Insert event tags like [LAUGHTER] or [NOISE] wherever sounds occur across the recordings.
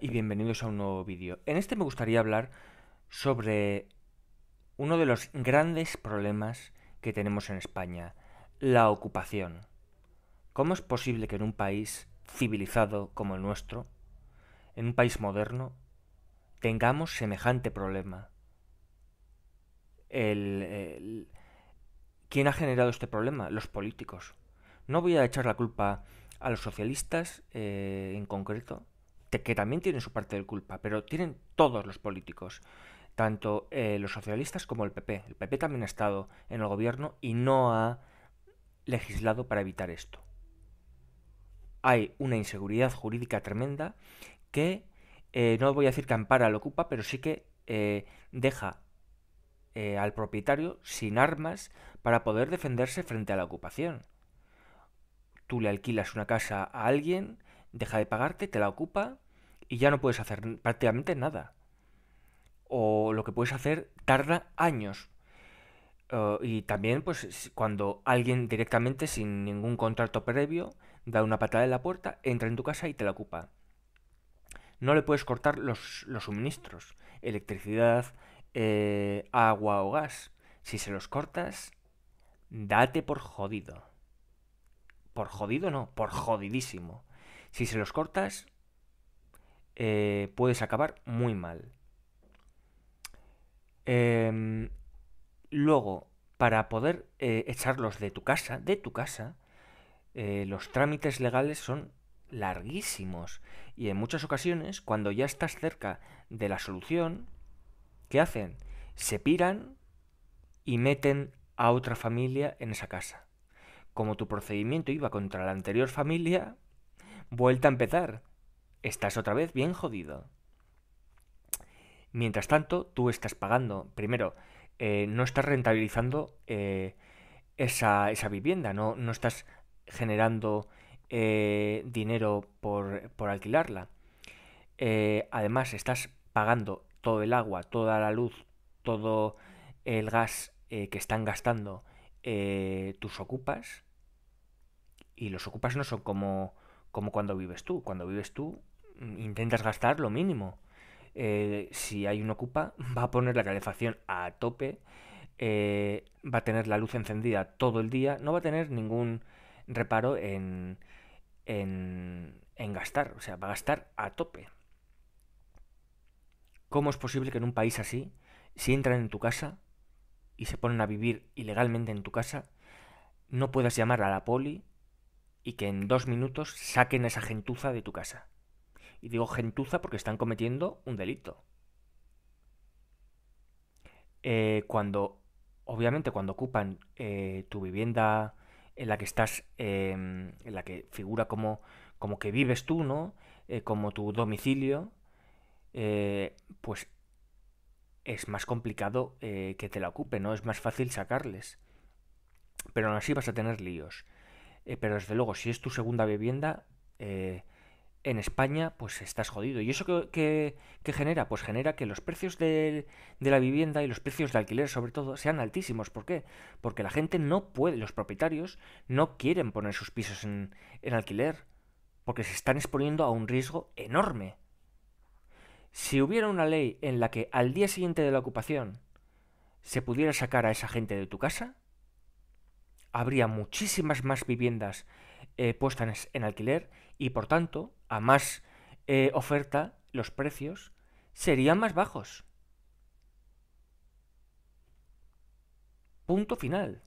y bienvenidos a un nuevo vídeo. En este me gustaría hablar sobre uno de los grandes problemas que tenemos en España, la ocupación. ¿Cómo es posible que en un país civilizado como el nuestro, en un país moderno, tengamos semejante problema? ¿Quién ha generado este problema? Los políticos. No voy a echar la culpa a los socialistas eh, en concreto, que también tienen su parte de culpa, pero tienen todos los políticos, tanto eh, los socialistas como el PP. El PP también ha estado en el gobierno y no ha legislado para evitar esto. Hay una inseguridad jurídica tremenda que eh, no voy a decir que ampara al ocupa, pero sí que eh, deja al propietario sin armas para poder defenderse frente a la ocupación. Tú le alquilas una casa a alguien, deja de pagarte, te la ocupa y ya no puedes hacer prácticamente nada. O lo que puedes hacer tarda años. Eh, y también, pues, cuando alguien directamente, sin ningún contrato previo, da una patada en la puerta, entra en tu casa y te la ocupa. No le puedes cortar los, suministros, electricidad, eh, agua o gas. Si se los cortas, date por jodido. Por jodido no, por jodidísimo. Si se los cortas, eh, puedes acabar muy mal. Em, luego, para poder eh, echarlos de tu casa, de tu casa, eh, los trámites legales son larguísimos. Y en muchas ocasiones, cuando ya estás cerca de la solución, ¿qué hacen? Se piran y meten a otra familia en esa casa. Como tu procedimiento iba contra la anterior familia, Vuelta a empezar. Estás otra vez bien jodido. Mientras tanto, tú estás pagando. Primero, eh, no estás rentabilizando eh, esa, vivienda, no, no estás generando eh, dinero por, por alquilarla. además, estás pagando todo el agua, toda la luz, todo el gas que están gastando tus ocupas. Y los ocupas no son como como cuando vives tú. Cuando vives tú mm, intentas gastar lo mínimo. Eh, si hay un ocupa, [LAUGHS] va a poner la calefacción a tope, eh, va a tener la luz encendida todo el día, no va a tener ningún reparo en, en, en gastar, o sea, va a gastar a tope. ¿Cómo es posible que en un país así, si entran en tu casa y se ponen a vivir ilegalmente en tu casa, no puedas llamar a la poli y que en dos minutos saquen esa gentuza de tu casa. Y digo gentuza porque están cometiendo un delito. Eh, cuando, obviamente, cuando ocupan eh, tu vivienda en la que estás, em, en la que figura como, como que vives tú, ¿no? Eh, como tu domicilio, pues es más complicado que te la ocupe, ¿no? Es más fácil sacarles. Pero aún así vas a tener líos. Eh, pero desde luego, si es tu segunda vivienda, eh, en España, pues estás jodido. ¿Y eso qué, genera? Pues genera que los precios de, la vivienda y los precios de alquiler, sobre todo, sean altísimos. ¿Por qué? Porque la gente no puede, los propietarios no quieren poner sus pisos en alquiler, porque se están exponiendo a un riesgo enorme. Si hubiera una ley en la que al día siguiente de la ocupación se pudiera sacar a esa gente de tu casa, habría muchísimas más viviendas eh, puestas en alquiler y por tanto, a más eh, oferta, los precios serían más bajos. Punto final.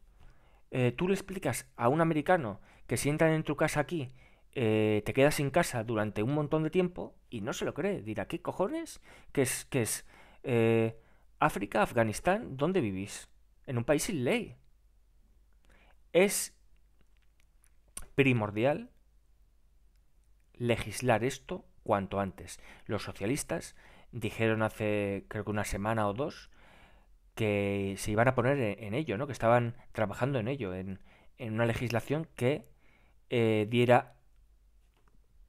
Eh, tú le explicas a un americano que si entran en tu casa aquí, te quedas sin casa durante un montón de tiempo y no se lo cree. Dirá, ¿qué cojones? ¿Qué es, que es África, Afganistán? ¿Dónde vivís? En un país sin ley. Es primordial legislar esto cuanto antes. Los socialistas dijeron hace creo que una semana o dos que se iban a poner en, ello, ¿no? que estaban trabajando en ello, en, una legislación que eh, diera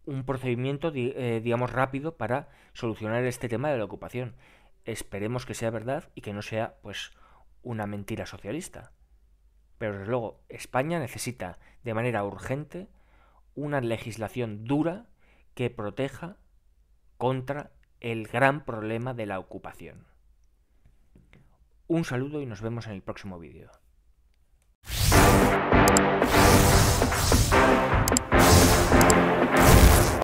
un procedimiento, eh, digamos, rápido para solucionar este tema de la ocupación. Esperemos que sea verdad y que no sea, pues, una mentira socialista. Pero desde luego, España necesita de manera urgente una legislación dura que proteja contra el gran problema de la ocupación. Un saludo y nos vemos en el próximo vídeo.